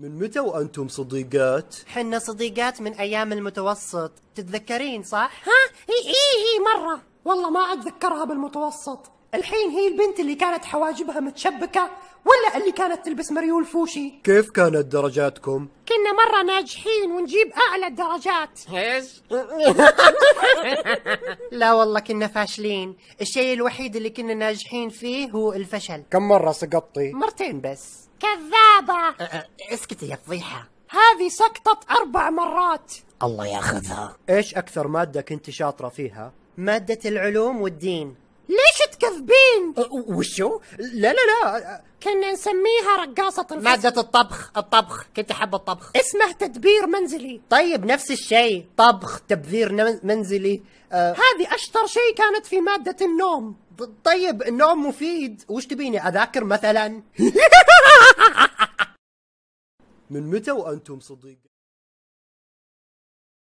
من متى وأنتم صديقات؟ حنا صديقات من أيام المتوسط تتذكرين صح؟ ها؟ إي إي إي مرة والله ما أتذكرها بالمتوسط الحين هي البنت اللي كانت حواجبها متشبكة ولا اللي كانت تلبس مريول فوشي كيف كانت درجاتكم؟ كنا مرة ناجحين ونجيب أعلى الدرجات ايش؟ لا والله كنا فاشلين الشيء الوحيد اللي كنا ناجحين فيه هو الفشل كم مرة سقطتي؟ مرتين بس كذابة أه، أه، اسكتي يا فضيحة هذه سقطت أربع مرات الله ياخذها إيش أكثر مادة كنت شاطرة فيها؟ مادة العلوم والدين ليش تكذبين؟ أه وشو؟ لا لا لا كنا نسميها رقاصة الفصل مادة الطبخ الطبخ كنت أحب الطبخ اسمه تدبير منزلي طيب نفس الشيء طبخ تبذير منزلي آه هذه أشطر شيء كانت في مادة النوم طيب النوم مفيد وش تبيني أذاكر مثلا؟ من متى وانتم صديق